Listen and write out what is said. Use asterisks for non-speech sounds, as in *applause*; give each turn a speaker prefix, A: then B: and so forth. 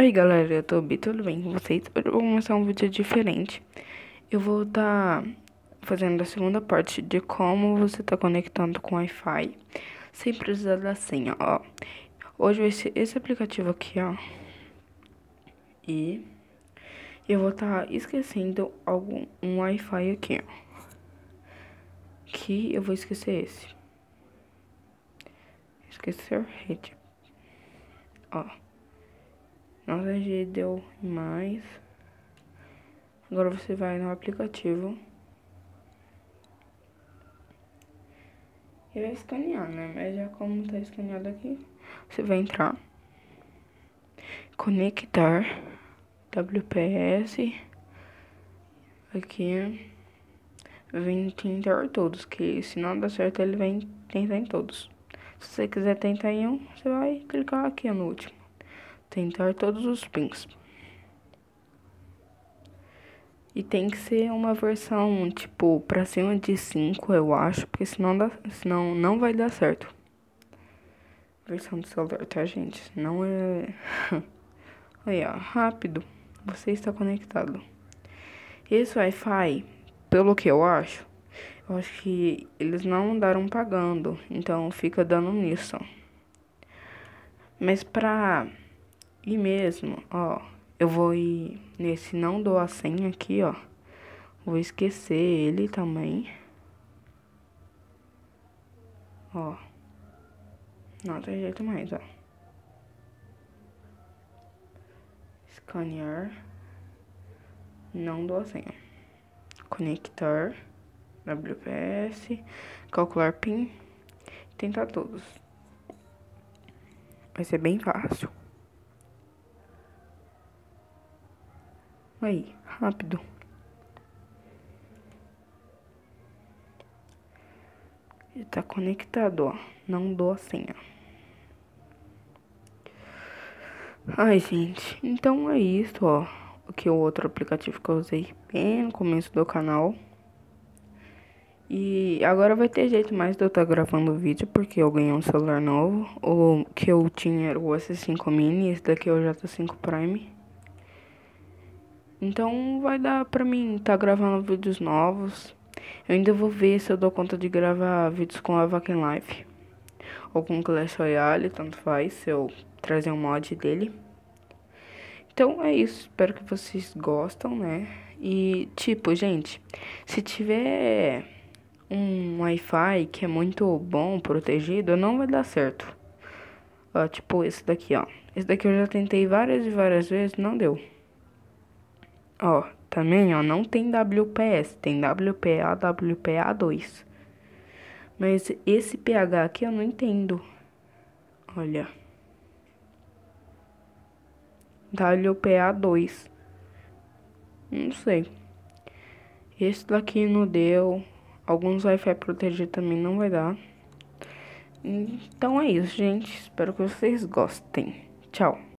A: Oi galera do YouTube, tudo bem com vocês? Hoje eu vou começar um vídeo diferente. Eu vou estar tá fazendo a segunda parte de como você está conectando com Wi-Fi sem precisar da senha, ó. Hoje vai ser esse aplicativo aqui, ó. E eu vou estar tá esquecendo algum um Wi-Fi aqui, ó. Que eu vou esquecer esse. Esquecer rede. Ó. Nós já deu mais. Agora você vai no aplicativo. E vai escanear, né? Mas já como tá escaneado aqui, você vai entrar. Conectar WPS aqui vem tentar todos, que se não dá certo ele vem tentar em todos. Se você quiser tentar em um, você vai clicar aqui no último tentar todos os pins. E tem que ser uma versão, tipo, pra cima de 5, eu acho, porque senão, dá, senão não vai dar certo. Versão do celular, tá, gente? Não é... *laughs* Aí, ó, rápido, você está conectado. Esse Wi-Fi, pelo que eu acho, eu acho que eles não andaram pagando, então fica dando nisso. Mas pra e mesmo, ó, eu vou ir nesse não dou a senha aqui, ó. Vou esquecer ele também. Ó. Não tem jeito mais, ó. scanner Não dou a senha. Conectar. WPS. Calcular PIN. Tentar todos. Vai ser bem fácil. Aí, rápido. Ele tá conectado, ó. Não dou a senha. Ai, gente. Então é isso, ó. O que o outro aplicativo que eu usei bem no começo do canal. E agora vai ter jeito mais de eu estar tá gravando o vídeo, porque eu ganhei um celular novo. O que eu tinha era o S5 Mini, esse daqui é o J5 Prime. Então vai dar pra mim estar tá gravando vídeos novos. Eu ainda vou ver se eu dou conta de gravar vídeos com a Vakin Live. Ou com o Clash Royale, tanto faz, se eu trazer um mod dele. Então é isso, espero que vocês gostam, né? E tipo, gente, se tiver um Wi-Fi que é muito bom, protegido, não vai dar certo. Ó, tipo esse daqui, ó. Esse daqui eu já tentei várias e várias vezes, não deu. Ó, também, ó, não tem WPS, tem WPA, WPA2. Mas esse pH aqui eu não entendo. Olha. WPA2. Não sei. Esse daqui não deu. Alguns Wi-Fi protegido também não vai dar. Então é isso, gente. Espero que vocês gostem. Tchau.